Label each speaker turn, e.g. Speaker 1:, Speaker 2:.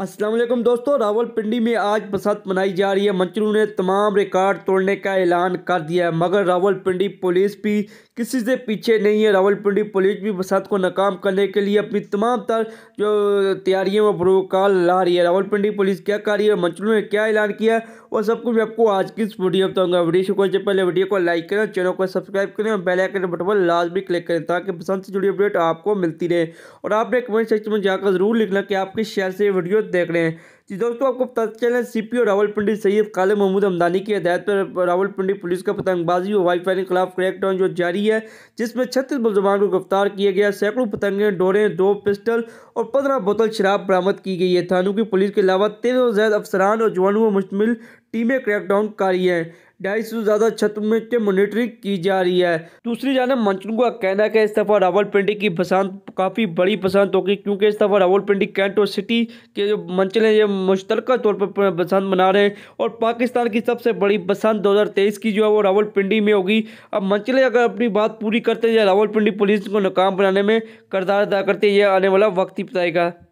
Speaker 1: असलम दोस्तों रावलपिंडी में आज बसंत मनाई जा रही है मंचरू ने तमाम रिकॉर्ड तोड़ने का ऐलान कर दिया है मगर रावलपिंडी पुलिस भी किसी से पीछे नहीं है रावलपिंडी पुलिस भी बसंत को नाकाम करने के लिए अपनी तमाम तर जो तैयारियों में प्रोटोकॉल ला रही है रावलपिंडी पुलिस क्या कर रही है मंचरू ने क्या ऐलान किया और सब कुछ मैं आपको आज की इस वीडियो बताऊँगा वीडियो को से पहले वीडियो को लाइक करें चैनल को सब्सक्राइब करें और बेलाइकन बटन पर लाजमी क्लिक करें ताकि बसंत से जुड़ी अपडेट आपको मिलती रहे और आपने कमेंट सेक्शन में जाकर जरूर लिखना कि आपके शेयर से वीडियो देख रहे हैं जी दोस्तों आपको पता चल रहा है सी चले सीपीओ रावलपिंडी सैयद काले महमूद हमदानी की हदायत पर रावलपिंडी पुलिस का पतंगबाजी और वाई फाई के खिलाफ क्रैकडाउन जो जारी है जिसमें छत्तीस मुलजमान को गिरफ्तार किया गया सैकड़ों पतंगे डोरे दो पिस्टल और पंद्रह बोतल शराब बरामद की गई है थानों की पुलिस के अलावा तेरह ज्यादा अफसरान और जवानों में मुश्तमिल टीमें क्रैकडाउन कारी हैं ढाई से ज्यादा क्षेत्र में के मॉनिटरिंग की जा रही है दूसरी जानब मंचन का कहना है कि इस दफ़ा रावलपिंडी की पसंद काफ़ी बड़ी बसंत होगी क्योंकि इस दफ़ा रावलपिंडी कैंट और सिटी के जो मंचल हैं ये मुश्तर तौर पर बसंत मना रहे हैं और पाकिस्तान की सबसे बड़ी पसंद दो हज़ार तेईस की जो है वो रावलपिंडी में होगी अब मंचलें अगर अपनी बात पूरी करते हैं या रावलपिंडी पुलिस को नाकाम बनाने में करदार अदा करते हैं यह आने वाला वक्त ही बताएगा